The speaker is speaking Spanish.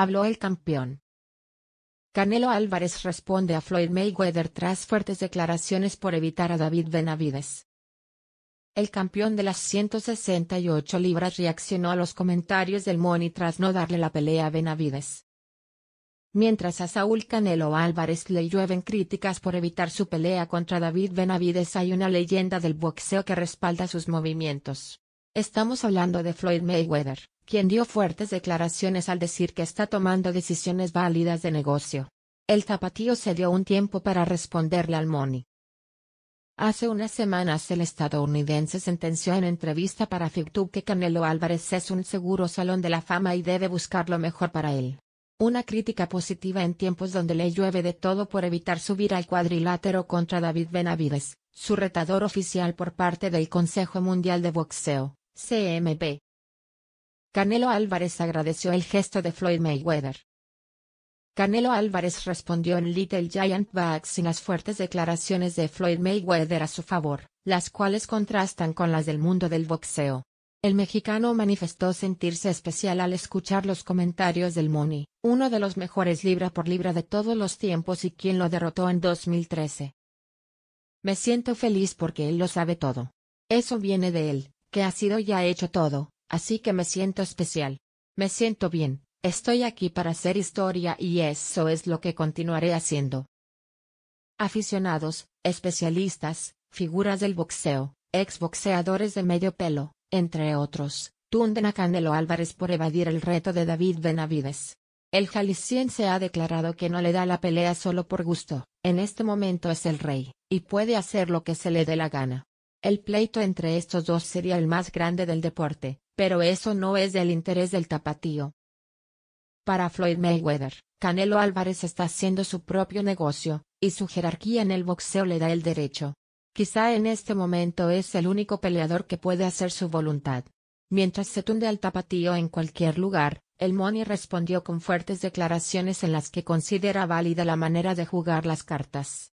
Habló el campeón. Canelo Álvarez responde a Floyd Mayweather tras fuertes declaraciones por evitar a David Benavides. El campeón de las 168 libras reaccionó a los comentarios del Money tras no darle la pelea a Benavides. Mientras a Saúl Canelo Álvarez le llueven críticas por evitar su pelea contra David Benavides, hay una leyenda del boxeo que respalda sus movimientos. Estamos hablando de Floyd Mayweather, quien dio fuertes declaraciones al decir que está tomando decisiones válidas de negocio. El zapatillo se dio un tiempo para responderle al Money. Hace unas semanas el estadounidense sentenció en entrevista para FigTube que Canelo Álvarez es un seguro salón de la fama y debe buscar lo mejor para él. Una crítica positiva en tiempos donde le llueve de todo por evitar subir al cuadrilátero contra David Benavides, su retador oficial por parte del Consejo Mundial de Boxeo. CMP. Canelo Álvarez agradeció el gesto de Floyd Mayweather. Canelo Álvarez respondió en Little Giant Bags sin las fuertes declaraciones de Floyd Mayweather a su favor, las cuales contrastan con las del mundo del boxeo. El mexicano manifestó sentirse especial al escuchar los comentarios del Money, uno de los mejores libra por libra de todos los tiempos y quien lo derrotó en 2013. Me siento feliz porque él lo sabe todo. Eso viene de él que ha sido y ha hecho todo, así que me siento especial. Me siento bien, estoy aquí para hacer historia y eso es lo que continuaré haciendo. Aficionados, especialistas, figuras del boxeo, exboxeadores de medio pelo, entre otros, tunden a Canelo Álvarez por evadir el reto de David Benavides. El jalisciense ha declarado que no le da la pelea solo por gusto, en este momento es el rey, y puede hacer lo que se le dé la gana. El pleito entre estos dos sería el más grande del deporte, pero eso no es del interés del tapatío. Para Floyd Mayweather, Canelo Álvarez está haciendo su propio negocio, y su jerarquía en el boxeo le da el derecho. Quizá en este momento es el único peleador que puede hacer su voluntad. Mientras se tunde al tapatío en cualquier lugar, el Money respondió con fuertes declaraciones en las que considera válida la manera de jugar las cartas.